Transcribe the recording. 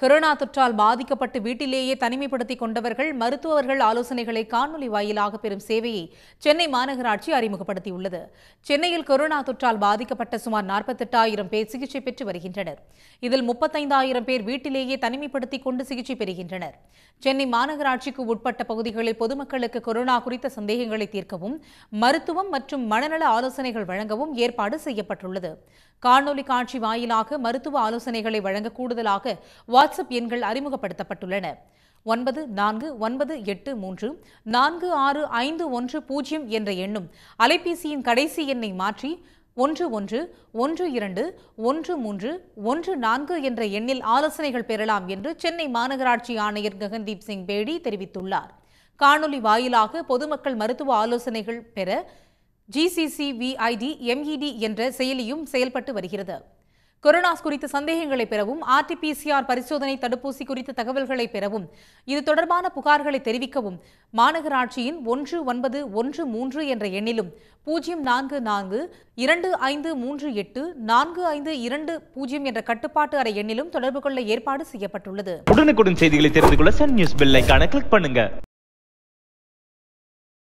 corona தொற்றால் பாதிக்கப்பட்டு வீட்டிலேயே தனிமைப்படுத்திக் கொண்டவர்கள் மருத்துவர்கள் ஆலோசனைகளை காணொலி வாயிலாக பெறும் சேவையை சென்னை மாநகராட்சி அறிமுகப்படுத்தியுள்ளது சென்னையில் கொரோனா தொற்றால் பாதிக்கப்பட்ட சுமார் நாற்பத்தெட்டாயிரம் பேர் சிகிச்சை பெற்று வருகின்றனர் இதில் முப்பத்தைந்தாயிரம் பேர் வீட்டிலேயே தனிமைப்படுத்திக் கொண்டு சிகிச்சை பெறுகின்றனர் சென்னை மாநகராட்சிக்கு உட்பட்ட பகுதிகளில் பொதுமக்களுக்கு கொரோனா குறித்த சந்தேகங்களை தீர்க்கவும் மருத்துவம் மற்றும் மனநல ஆலோசனைகள் வழங்கவும் ஏற்பாடு செய்யப்பட்டுள்ளது காணொலி காட்சி வாயிலாக மருத்துவ ஆலோசனைகளை வழங்க கூடுதலாக வாட்ஸ்அப் எண்கள் அறிமுகப்படுத்தப்பட்டுள்ளன ஒன்பது நான்கு ஒன்பது எட்டு மூன்று நான்கு ஆறு ஐந்து ஒன்று பூஜ்ஜியம் என்ற எண்ணும் அலைபேசியின் கடைசி எண்ணை மாற்றி ஒன்று ஒன்று ஒன்று இரண்டு ஒன்று மூன்று ஒன்று நான்கு என்ற எண்ணில் ஆலோசனைகள் பெறலாம் என்று சென்னை மாநகராட்சி ஆணையர் ககன்தீப் சிங் பேடி தெரிவித்துள்ளார் காணொலி வாயிலாக பொதுமக்கள் மருத்துவ ஆலோசனைகள் பெற ஜிசிசிவிஐடி எம்இடி e என்ற செயலியும் செயல்பட்டு வருகிறது கொரோனாஸ் குறித்த சந்தேகங்களை பெறவும் ஆர்டிபிசிஆர் பரிசோதனை தடுப்பூசி குறித்த தகவல்களை பெறவும் இது தொடர்பான புகார்களை தெரிவிக்கவும் மாநகராட்சியின் ஒன்று ஒன்பது ஒன்று மூன்று என்ற எண்ணிலும் பூஜ்ஜியம் நான்கு நான்கு இரண்டு ஐந்து மூன்று எட்டு நான்கு ஐந்து இரண்டு பூஜ்ஜியம் என்ற கட்டுப்பாட்டு அறை எண்ணிலும் தொடர்பு கொள்ள ஏற்பாடு செய்யப்பட்டுள்ளது உடனுக்குடன் செய்திகளை தெரிந்து கொள்ள சன் நியூஸ் கிளிக் பண்ணுங்க